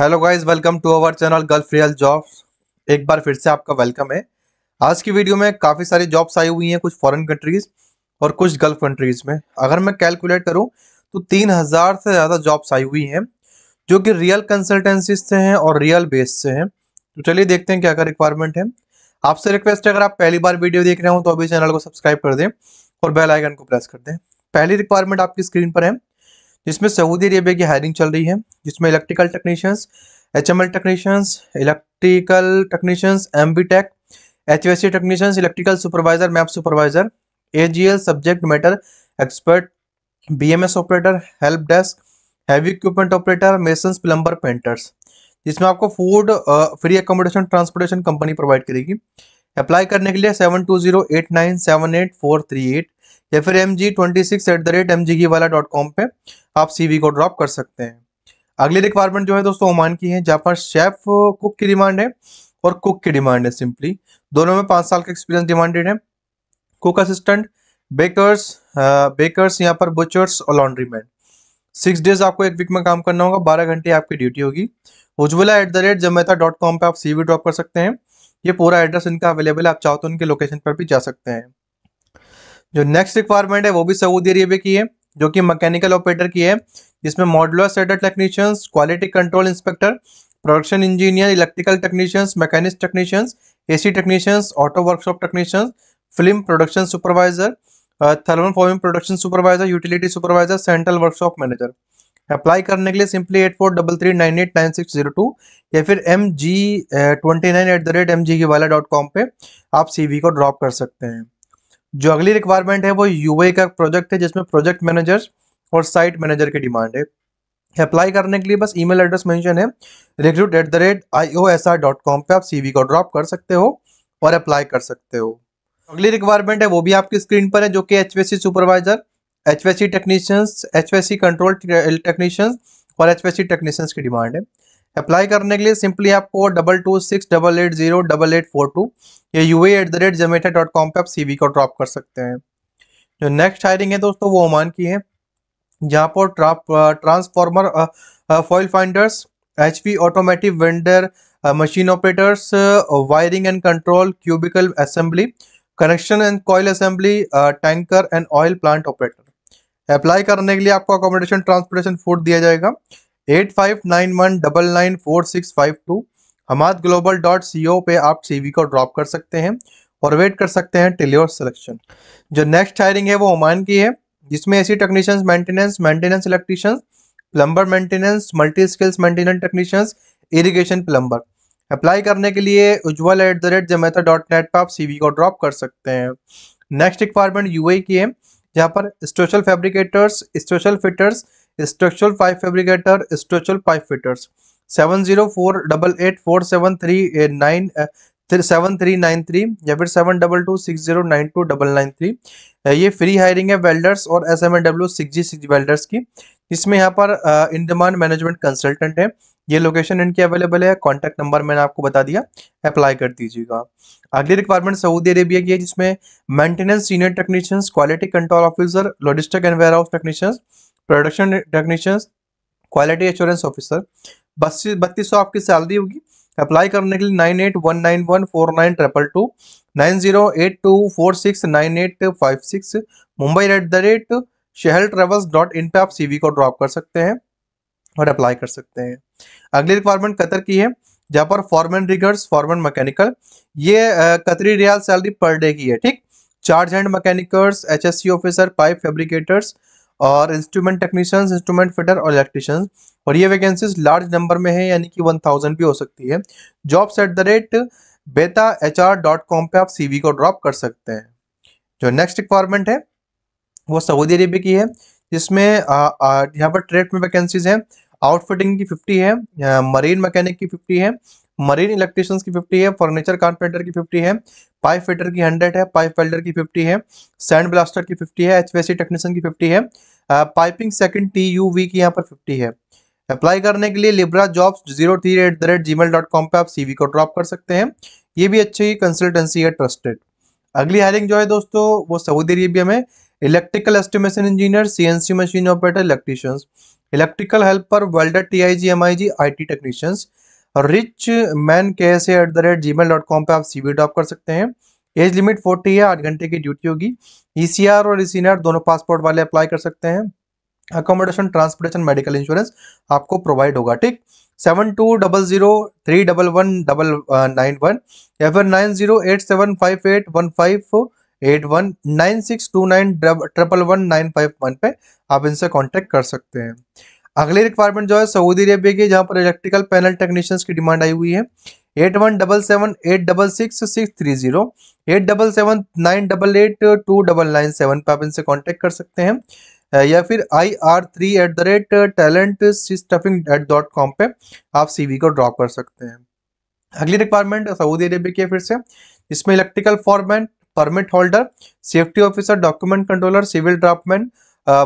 Hello guys welcome to our channel Gulf real jobs एक बार फिर से आपका वेलकम है आज की वीडियो में काफ़ी सारी जॉब्स आई हुई हैं कुछ फॉरेन कंट्रीज़ और कुछ गल्फ कंट्रीज़ में अगर मैं कैलकुलेट करूं तो तीन हज़ार से ज़्यादा जॉब्स आई हुई हैं जो कि रियल कंसल्टेंसीज से हैं और रियल बेस से हैं तो चलिए देखते हैं क्या क्या रिक्वायरमेंट है आपसे रिक्वेस्ट है अगर आप पहली बार वीडियो देख रहे हो तो अभी चैनल को सब्सक्राइब कर दें और बेल आइकन को प्रेस कर दें पहली रिक्वायरमेंट आपकी स्क्रीन पर है जिसमें सऊदी अरेबिया की हायरिंग चल रही है जिसमें electrical technicians H M L technicians electrical technicians M B tech H S C technicians electrical supervisor map supervisor A G L subject matter expert B M S operator help desk heavy equipment operator mason plumber painters जिसमें आपको food free accommodation transportation company provide करेगी apply करने के लिए seven two zero eight nine seven eight four three eight या फिर M G twenty six eight the rate M G वाला dot com पर आप सीवी को ड्रॉप कर सकते हैं अगली रिक्वायरमेंट जो है दोस्तों ओमान की है जहाँ पर शेफ कुक की डिमांड है और कुक की डिमांड है सिंपली दोनों में पाँच साल का एक्सपीरियंस डिमांडेड है कुक असिस्टेंट बेकर्स बेकर्स यहाँ पर बुचर्स और लॉन्ड्री मैन सिक्स डेज आपको एक वीक में काम करना होगा बारह घंटे आपकी ड्यूटी होगी उज्ज्वला एट द रेट जमेता डॉट कॉम पर आप सी वी ड्रॉप कर सकते हैं ये पूरा एड्रेस इनका अवेलेबल है आप चाहो तो उनके लोकेशन पर भी जा सकते हैं जो नेक्स्ट रिक्वायरमेंट है वो भी सऊदी अरेबिया की है जो कि मैकेनिकल ऑपरेटर की है जिसमें modular setter technicians quality control inspector production engineer electrical technicians mechanic technicians AC technicians auto workshop technicians film production supervisor thermal forming production supervisor utility supervisor central workshop manager apply करने के लिए simply eight four double three nine eight nine six zero two या फिर M G twenty nine at the rate M G वाला dot com पर आप C V को drop कर सकते हैं जो अगली रिक्वायरमेंट है वो यूए का प्रोजेक्ट है जिसमें प्रोजेक्ट मैनेजर्स और साइट मैनेजर की डिमांड है अप्लाई करने के लिए बस ईमेल एड्रेस मेंशन है recruit at the rate I O S R dot com पर आप सीवी को ड्रॉप कर सकते हो और अप्लाई कर सकते हो अगली रिक्वायरमेंट है वो भी आपकी स्क्रीन पर है जो कि H supervisor H V C technicians H control technicians और एच टेक्नीशियंस की डिमांड है अप्लाई करने के लिए सिंपली आपको double two six double eight zero double eight four two या यू एट द रेट जमेटा डॉट कॉम पर आप सी को ड्रॉप कर सकते हैं जो नेक्स्ट हायरिंग है दोस्तों वो ओमान की है जहाँ पर transformer foil finders H P automotive vendor machine operators wiring and control cubicle assembly connection and coil assembly tanker and oil plant operator apply करने के लिए आपको अकोमोडेशन ट्रांसपोर्टेशन फूड दिया जाएगा eight five nine one double nine four six five two Hamad global dot C O पर आप C को drop कर सकते हैं और वेट कर सकते हैं टिल योर सिलेक्शन जो नेक्स्ट हायरिंग है वो ओमान की है जिसमें AC technicians maintenance maintenance electricians plumber maintenance multi skills maintenance technicians irrigation plumber apply करने के लिए उज्ज्वल एट द रेट जमेता डॉट नेट पर आप सी को ड्रॉप कर सकते हैं नेक्स्ट रिक्वायरमेंट यू की है जहाँ पर स्टोशल फैब्रिकेटर्स स्टोशल fitters structural pipe fabricator structural pipe fitters seven zero four double eight four seven three nine seven three nine three या फिर seven double two six zero nine two double nine three ये free hiring है welders और S M W six G six welders की इसमें यहाँ पर in demand management consultant है ये लोकेशन इनकी अवेलेबल है कॉन्टैक्ट नंबर मैंने आपको बता दिया अप्लाई कर दीजिएगा अगली रिक्वायरमेंट सऊदी अरेबिया की है जिसमें maintenance senior technicians quality control officer logistic and ware technicians production technicians quality assurance officer बत्तीस बत्तीस सौ आपकी सैलरी होगी अप्लाई करने के लिए nine eight one nine one four nine triple two nine zero eight two four six nine eight five six Mumbai at the rate शहल travels dot in पर आप सीवी को ड्रॉप कर सकते हैं और अप्लाई कर सकते हैं अगली रिक्वायरमेंट कतर की है जहाँ पर फॉर्मन रिगर्स फॉर्मन मैकेनिकल ये कतरी रियाल सैलरी पर डे की है ठीक charge hand mechanics H officer pipe fabricators और इंस्ट्रूमेंट टेक्नीशियंस इंस्ट्रूमेंट फिटर और इलेक्ट्रिशियंस और ये वैकेंसीज लार्ज नंबर में है यानी कि 1000 भी हो सकती है jobs at the rate beta H R dot com पर आप सी को ड्रॉप कर सकते हैं जो नेक्स्ट रिक्वायरमेंट है वो सऊदी अरेबिया की है जिसमें यहाँ पर ट्रेड में वैकेंसीज हैं आउटफिटिंग की फिफ्टी है मरीन मैकेनिक की फिफ्टी है मरीन इलेक्ट्रिशियंस की 50 है फर्नीचर कारपेंटर की 50 है पाइप फिटर की 100 है पाइप वेल्डर की 50 है सैंड ब्लास्टर की 50 है एचवीएससी टेक्नीशियन की 50 है piping second T U V की यहाँ पर 50 है अप्लाई करने के लिए Libra jobs zero three at the rate Gmail dot com पर आप सीवी को ड्रॉप कर सकते हैं ये भी अच्छी कंसल्टेंसी है ट्रस्टेड अगली हायरिंग जो है दोस्तों वो सऊदी अरेबिया में electrical estimation engineer C machine operator electricians electrical helper welder T I I G M G I T technicians rich man के से at the rate Gmail dot com पर आप सी drop कर सकते हैं age limit forty है आठ घंटे की ड्यूटी होगी ई e और ई e दोनों पासपोर्ट वाले अप्लाई कर सकते हैं अकोमोडेशन ट्रांसपोर्टेशन मेडिकल इंश्योरेंस आपको प्रोवाइड होगा ठीक seven two double zero three double one double nine one या फिर nine zero eight seven five eight one five eight one nine six two nine triple one nine five one पे आप इनसे contact कर सकते हैं अगली रिक्वायरमेंट जो है सऊदी अरेबिया की जहाँ पर इलेक्ट्रिकल पैनल टेक्नीशियंस की डिमांड आई हुई है eight one double seven eight double six six three zero eight double seven nine double eight two double nine seven पर आप इनसे कॉन्टेक्ट कर सकते हैं या फिर I R three at the rate talent staffing at dot com पर आप सी वी को ड्रॉप कर सकते हैं अगली रिक्वायरमेंट सऊदी अरेबिया की फिर से इसमें electrical foreman permit holder safety officer document controller civil draftsman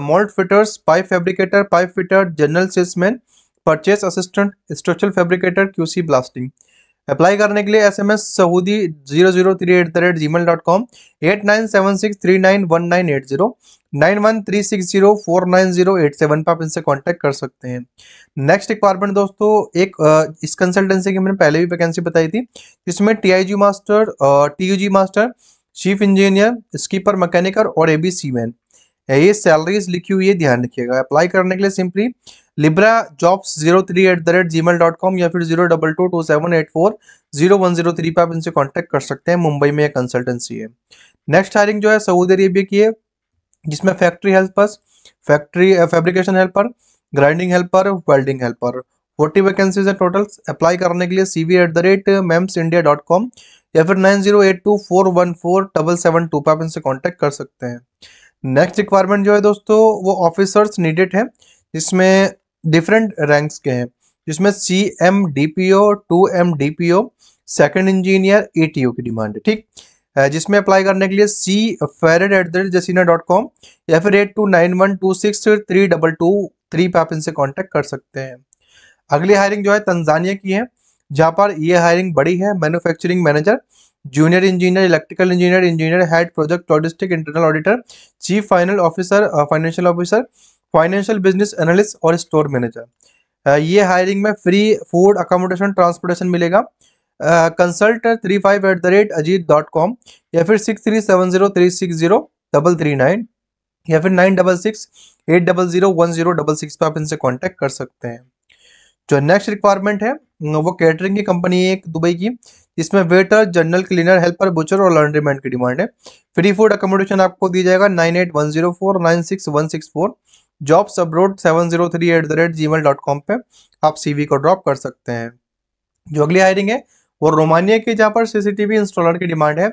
mould fitters pipe fabricator pipe fitter general salesman purchase assistant structural fabricator QC blasting apply करने के लिए S M S Saudi zero zero three at the rate Gmail dot com at nine seven six three nine one nine eight zero nine one three six zero four nine zero eight seven पर आप इनसे contact कर सकते हैं next requirement दोस्तों एक इस consultancy की मैंने पहले भी वैकेंसी बताई थी जिसमें T I G master T U G master chief engineer skipper mechanic और ए बी सी मैन ये सैलरीज लिखी हुई है ध्यान रखिएगा अप्लाई करने के लिए simply Libra jobs zero three at the rate Gmail dot com या फिर zero double two two seven eight four zero one zero three पर आप इनसे कॉन्टैक्ट कर सकते हैं मुंबई में एक कंसल्टेंसी है नेक्स्ट हायरिंग जो है सऊदी अरेबिया की है जिसमें factory helpers factory fabrication helper grinding helper welding helper forty vacancies है टोटल अप्लाई करने के लिए C V at the rate mems India dot com या फिर nine zero eight two four one four double seven two पर आप इनसे contact कर सकते हैं नेक्स्ट रिक्वायरमेंट जो है दोस्तों वो ऑफिसर्स नीडेड है जिसमें डिफरेंट रैंक्स के हैं जिसमें C M D P O two M D P O second engineer A T O की डिमांड है ठीक जिसमें अप्लाई करने के लिए sea fared at the rate जसीना डॉट कॉम या फिर eight two nine one two six three double two three पे आप इनसे कॉन्टेक्ट कर सकते हैं अगली हायरिंग जो है तंजानिया की है जहाँ पर ये हायरिंग बड़ी है manufacturing manager junior engineer electrical engineer engineer head project logistic internal auditor chief final officer financial officer financial business analyst और स्टोर मैनेजर uh, ये हायरिंग में फ्री फूड अकोमोडेशन ट्रांसपोर्टेशन मिलेगा consult three five at the rate Ajit dot com या फिर six three seven zero three six zero double three nine या फिर nine double six eight double zero one zero double six पर आप इनसे contact कर सकते हैं जो नेक्स्ट रिक्वायरमेंट है वो कैटरिंग की कंपनी है एक दुबई की जिसमें waiter general cleaner helper butcher और लॉन्ड्रीमैन की डिमांड है फ्री फूड अकोमोडेशन आपको दी जाएगा nine eight one zero four nine six one six four jobs abroad seven zero three at the rate Gmail dot com पर आप CV को drop कर सकते हैं जो अगली हायरिंग है वो रोमानिया की जहाँ पर सीसीटीवी इंस्टॉलर की डिमांड है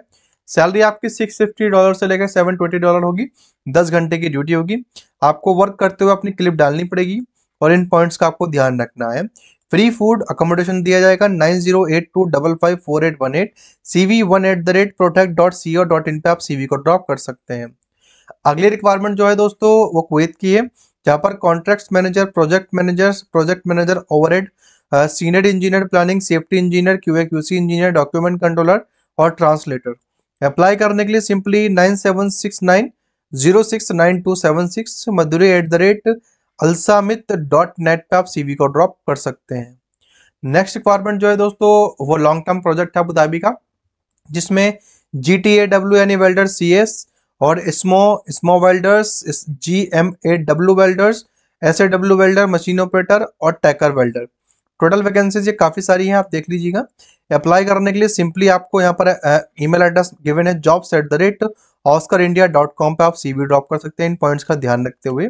सैलरी आपकी सिक्स फिफ्टी डॉलर से लेकर सेवन ट्वेंटी डॉलर होगी दस घंटे की ड्यूटी होगी आपको वर्क करते हुए अपनी क्लिप डालनी पड़ेगी और इन पॉइंट्स का आपको ध्यान रखना है फ्री फूड अकोमोडेशन दिया जाएगा nine zero eight two double five four eight one eight C V one at the rate protect आप सी को ड्रॉप कर सकते हैं अगली रिक्वायरमेंट जो है दोस्तों वो कुवैत की है जहाँ पर contract manager project manager project manager overhead senior engineer planning safety engineer QA QC engineer document controller और ट्रांसलेटर अप्लाई करने के लिए simply nine seven six nine zero six nine two seven six Madhuri at the rate Alsamit dot net पर आप CV को drop कर सकते हैं नेक्स्ट रिक्वायरमेंट जो है दोस्तों वो लॉन्ग टर्म प्रोजेक्ट है अबूधाबी का जिसमें जी टी ए डब्ल्यू यानी वेल्डर सी एस और smo smo welders G M A W welders S A W welder machine operator और टैकर वेल्डर टोटल वैकेंसीज ये काफ़ी सारी हैं आप देख लीजिएगा अप्लाई करने के लिए सिंपली आपको यहाँ पर ई मेल एड्रेस गिवेन है jobs at the rate Oscar India dot com पर आप सी ड्रॉप कर सकते हैं इन पॉइंट्स का ध्यान रखते हुए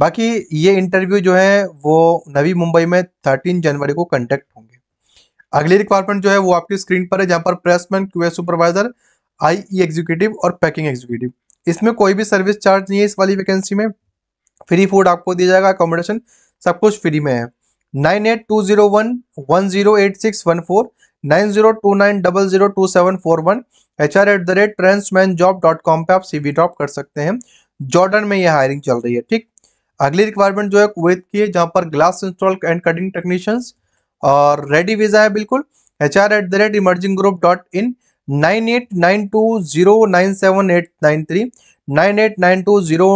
बाकी ये इंटरव्यू जो है वो नवी मुंबई में थर्टीन जनवरी को कंडक्ट होंगे अगली रिक्वायरमेंट जो है वो आपकी स्क्रीन पर है जहां पर pressman Q supervisor I executive और पैकिंग एग्जीक्यूटिव इसमें कोई भी सर्विस चार्ज नहीं है इस वाली वैकेंसी में फ्री फूड आपको दिया जाएगा अकोमोडेशन सब कुछ फ्री में है nine eight two zero one one zero eight six one four nine zero two nine double zero two seven four one H R at the rate trensman job dot com पर आप सी drop कर सकते हैं Jordan में यह hiring चल रही है ठीक अगली रिक्वायरमेंट जो है कुवैत की है जहाँ पर glass install and cutting technicians और रेडी वीज़ा है बिल्कुल H R at the rate emerging group dot in nine eight nine two zero nine seven eight nine three nine eight nine two zero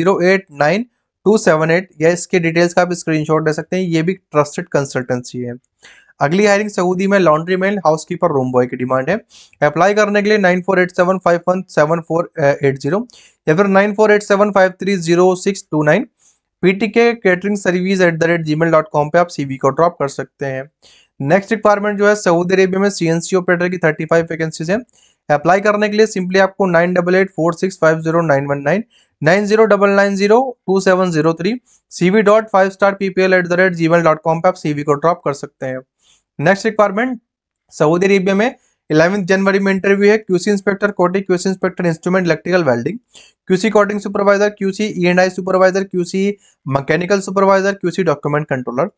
zero eight nine two seven eight या इसके details का आप screenshot ले सकते हैं ये भी trusted consultancy है अगली हायरिंग सऊदी में laundry men housekeeper room boy की डिमांड है अप्लाई करने के लिए nine four eight seven five one seven four eight zero या फिर nine four eight seven five three zero six two nine PTK catering service at the rate Gmail dot com पर आप CV को drop कर सकते हैं next requirement जो है सऊदी अरेबिया में सी एन सी ऑपरेटर की थर्टी फाइव वैकेंसीज है अप्लाई करने के लिए सिंपली आपको nine double eight four six five zero nine one nine nine zero double nine zero two seven zero three C V dot five star P P L at the rate Gmail dot com पर आप C V को drop कर सकते हैं next requirement Saudi Arabia में eleventh जनवरी में interview है QC inspector coating QC inspector instrument electrical welding QC coating supervisor QC E and I supervisor QC mechanical supervisor QC document controller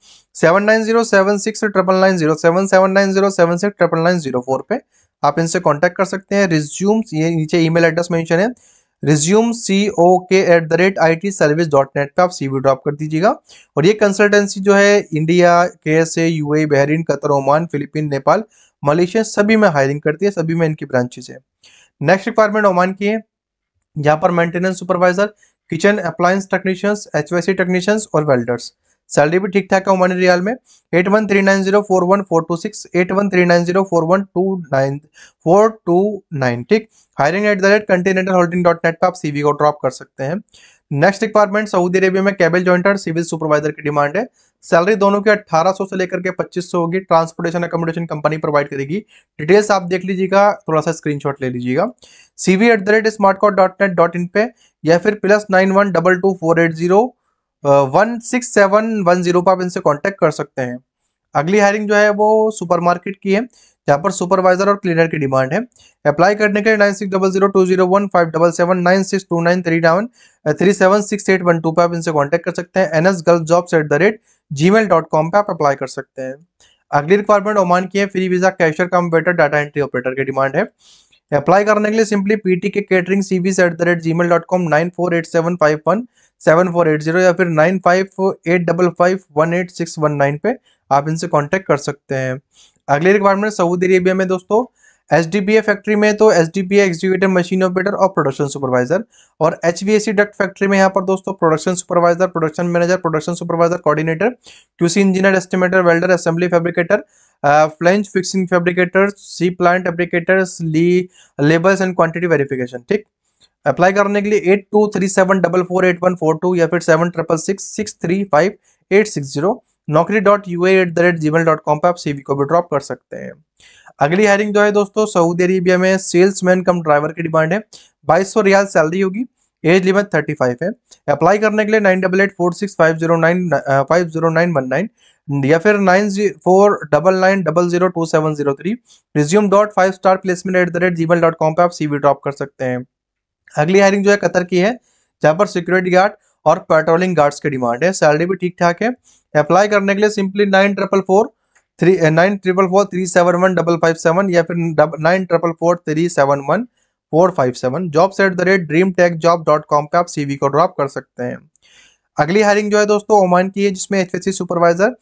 seven nine zero seven six triple nine zero seven seven nine zero seven six triple nine zero four पे आप इनसे contact कर सकते हैं resumes ये नीचे email address mention है resume C O K at the rate I T service dot net पर आप सी वी ड्रॉप कर दीजिएगा और ये कंसल्टेंसी जो है इंडिया के S A U A Bahrain Qatar Oman Philippine Nepal Malaysia सभी में हायरिंग करती है सभी में इनकी ब्रांचेस है नेक्स्ट रिक्वायरमेंट ओमान की है यहाँ पर maintenance supervisor kitchen appliance technicians H C technicians और वेल्डर्स सैलरी भी ठीक ठाक है ओमानी रियाल में eight one three nine zero four one four two six eight one three nine zero four one two nine four two nine ठीक hiring at the rate continental holding dot net पर आप CV को drop कर सकते हैं next requirement Saudi Arabia में cable jointer civil supervisor की demand है सैलरी दोनों की 1800 से लेकर के 2500 होगी ट्रांसपोर्टेशन अकोमोडेशन कंपनी प्रोवाइड करेगी डिटेल्स आप देख लीजिएगा थोड़ा सा स्क्रीनशॉट ले लीजिएगा CV at the rate smart cod dot net dot in पे या फिर plus nine one double two four eight zero one six seven one zero पर आप इनसे कांटेक्ट कर सकते हैं अगली हायरिंग जो है वो सुपरमार्केट की है जहाँ पर सुपरवाइजर और क्लीनर की डिमांड है अप्लाई करने के लिए nine six double zero two zero one five double seven nine six two nine three nine three seven six eight one two पर आप इनसे कॉन्टैक्ट कर सकते हैं N S girls jobs at the rate Gmail dot com पर आप apply कर सकते हैं अगली रिक्वायरमेंट ओमान की है free visa cashier cum waiter data entry operator की डिमांड है अप्लाई करने के लिए simply P T K catering C at the rate Gmail dot com nine four eight seven five one seven four eight zero या फिर nine five eight double five one eight six one nine पे आप इनसे contact कर सकते हैं अगले requirement Saudi Arabia में दोस्तों एस फैक्ट्री में तो एस एग्जीक्यूटिव मशीन ऑपरेटर और प्रोडक्शन सुपरवाइजर और एच डक्ट फैक्ट्री में यहाँ पर दोस्तों production supervisor production manager production supervisor coordinator QC engineer estimator welder assembly fabricator flange fixing fabricator C plant applicators ली लेबर्स एंड क्वांटिटी वेरिफिकेशन ठीक apply करने के लिए eight two three seven double four eight one four two या फिर seven triple six six three five eight six zero नौकरी dot U at the rate G dot com पर आप CV को भी ड्रॉप कर सकते हैं अगली हायरिंग जो है दोस्तों सऊदी अरेबिया में सेल्समैन कम ड्राइवर की डिमांड है बाईस सौ रियाल सैलरी होगी एज लिमिट थर्टी फाइव है अप्लाई करने के लिए nine double eight four six five zero nine five zero nine one nine या फिर nine four double nine double zero two seven zero three resume dot five star placement at the rate G dot com पर आप सी drop कर सकते हैं अगली hiring जो है कतर की है जहाँ पर सिक्योरिटी गार्ड और पेट्रोलिंग गार्ड्स की डिमांड है सैलरी भी ठीक ठाक है अप्लाई करने के लिए simply nine triple four three nine triple four three seven one double five seven या फिर nine triple four three seven one four five seven job at the rate dream tech job dot com पर आप CV को drop कर सकते हैं अगली hiring जो है दोस्तों ओमान की है जिसमें H supervisor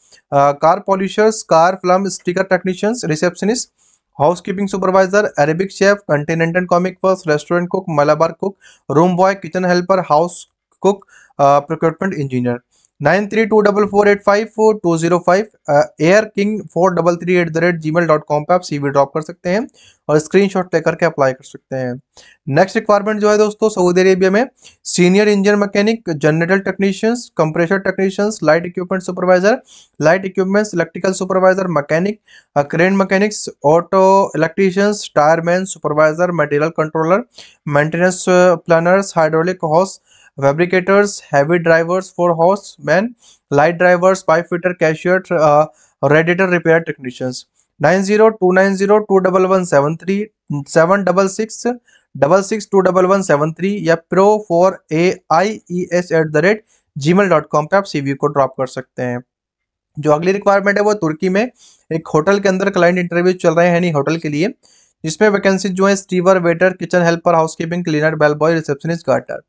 car polishers car film sticker technicians receptionist house keeping supervisor Arabic chef continental commis first restaurant cook Malabar cook room boy kitchen helper house cook procurement engineer nine three two double four eight five four two zero five air king four double three at the rate Gmail dot com पर आप सी drop कर सकते हैं और screenshot shot लेकर के apply कर सकते हैं नेक्स्ट रिक्वायरमेंट जो है दोस्तों सऊदी अरेबिया में senior engine mechanic generator technicians compressor technicians light equipment supervisor light equipments electrical supervisor mechanic crane mechanics auto electricians tyreman supervisor material controller maintenance planners hydraulic hose fabricators, heavy drivers for horsemen, light drivers, pipe fitter, cashier, uh, radiator repair technicians. Three या प्रो four A I E S at the rate Gmail dot com पर आप C को drop कर सकते हैं जो अगली रिक्वायरमेंट है वो तुर्की में एक होटल के अंदर क्लाइंट इंटरव्यू चल रहे हैं नहीं होटल के लिए जिसमें वैकेंसी जो है steward waiter kitchen helper housekeeping cleaner bell boy receptionist garter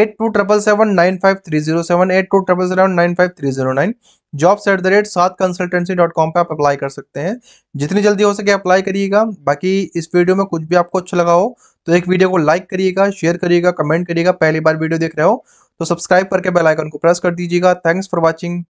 eight two triple seven nine five three zero seven eight two triple seven nine five three zero nine jobs at the rate सात consultancy dot com पर आप apply कर सकते हैं जितनी जल्दी हो सके अप्लाई करिएगा बाकी इस वीडियो में कुछ भी आपको अच्छा लगा हो तो एक वीडियो को लाइक करिएगा शेयर करिएगा कमेंट करिएगा पहली बार वीडियो देख रहे हो तो सब्सक्राइब करके बेलाइकन को प्रेस कर दीजिएगा थैंक्स फॉर वॉचिंग